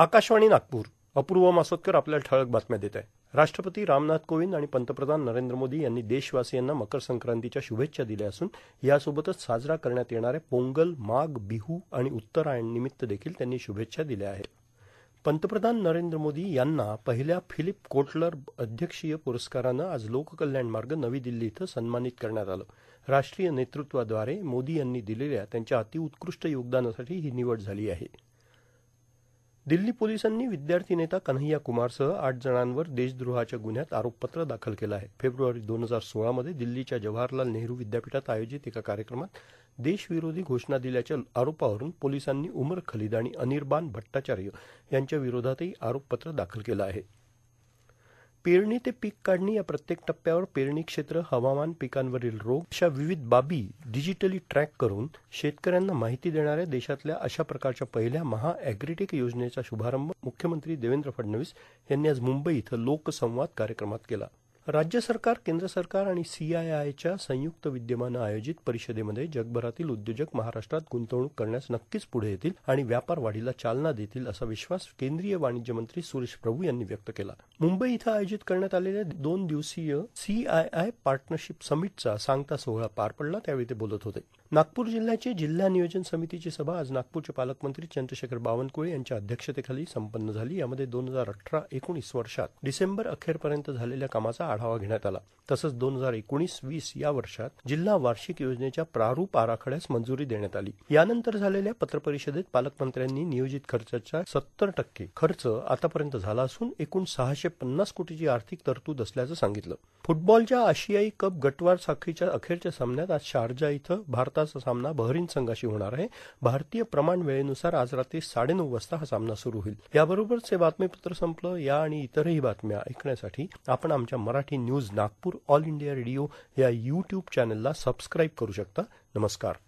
आकाशवाणी नागपूर अपूर्व मासोदकर आपल्याला ठळक बातम्या देत आहे राष्ट्रपती रामनाथ कोविंद आणि पंतप्रधान नरेंद्र मोदी यांनी देशवासियांना मकर संक्रांतीच्या शुभेच्छा दिल्या असून यासोबतच साजरा करण्यात येणाऱ्या पोंगल माघ बिहू आणि उत्तरायण निमित्त देखील त्यांनी शुभेच्छा दिल्या आहेत पंतप्रधान नरेंद्र मोदी यांना पहिल्या फिलिप कोटलर अध्यक्षीय पुरस्कारानं आज लोककल्याण मार्ग नवी दिल्ली इथं सन्मानित करण्यात आलं राष्ट्रीय नेतृत्वाद्वारे मोदी यांनी दिलेल्या त्यांच्या अतिउत्कृष्ट योगदानासाठी ही निवड झाली आहे दिल्ली पोलिसांनी विद्यार्थी नेता कन्हैया कुमारसह आठ जणांवर देशद्रोहाच्या गुन्ह्यात आरोपपत्र दाखल केलं आहे फेब्रुवारी दोन हजार सोळामध्ये दिल्लीच्या जवाहरलाल नेहरू विद्यापीठात आयोजित एका कार्यक्रमात देशविरोधी घोषणा दिल्याच्या आरोपावरून पोलिसांनी उमर खलीद आणि अनिर्बान भट्टाचार्य यांच्या विरोधातही आरोपपत्र दाखल केलं आहे पेरणी ते पीक काढणी या प्रत्येक टप्प्यावर पेरणी क्षेत्र हवामान पिकांवरील रोग अशा विविध बाबी डिजिटली ट्रॅक करून शेतकऱ्यांना माहिती देणाऱ्या देशातल्या अशा प्रकारच्या पहिल्या महा अॅग्रीटेक योजनेचा शुभारंभ मुख्यमंत्री देवेंद्र फडणवीस यांनी आज मुंबई इथं लोकसंवाद कार्यक्रमात केला राज्य सरकार केंद्र सरकार आणि सीआयआयच्या संयुक्त विद्यमानं आयोजित परिषदेमध्ये जगभरातील उद्योजक महाराष्ट्रात गुंतवणूक करण्यास नक्कीच पुढे येतील आणि व्यापार वाढीला चालना देतील असा विश्वास केंद्रीय वाणिज्य मंत्री सुरेश प्रभू यांनी व्यक्त केला मुंबई इथं आयोजित करण्यात आलेल्या दोन दिवसीय सीआयआय पार्टनरशिप समिटचा सांगता सोहळा पार पडला त्यावेळी ते बोलत होते नागपूर जिल्ह्याचे जिल्हा नियोजन समितीची सभा आज नागपूरचे पालकमंत्री चंद्रशेखर बावनकुळे यांच्या अध्यक्षतेखाली संपन्न झाली यामध्ये दोन हजार अठरा एकोणीस वर्षात डिसेंबर अखेरपर्यंत झालेल्या कामाचा आढावा घेण्यात आला तसंच दोन हजार एकोणीस वीस या वर्षात जिल्हा वार्षिक योजनेच्या प्रारूप आराखड्यास मंजुरी देण्यात आली यानंतर झालेल्या पत्रपरिषदेत पालकमंत्र्यांनी नियोजित खर्चाच्या सत्तर टक्के खर्च आतापर्यंत झाला असून एकूण सहाशे पन्नास कोटीची आर्थिक तरतूद असल्याचं सांगितलं फुटबॉलच्या आशियाई कप गटवार साखळीच्या अखेरच्या सामन्यात आज शारजा इथं भारताचा सामना बहरीन संघाशी होणार आहे भारतीय प्रमाण वेळेनुसार आज रात्री साडेनऊ वाजता हा सामना सुरू होईल याबरोबरच हे बातमीपत्र संपलं या आणि इतरही बातम्या ऐकण्यासाठी आपण आमच्या Marathi Marathi news Nagpur all India radio या यूट्यूब चॅनलला सबस्क्राईब करू शकता नमस्कार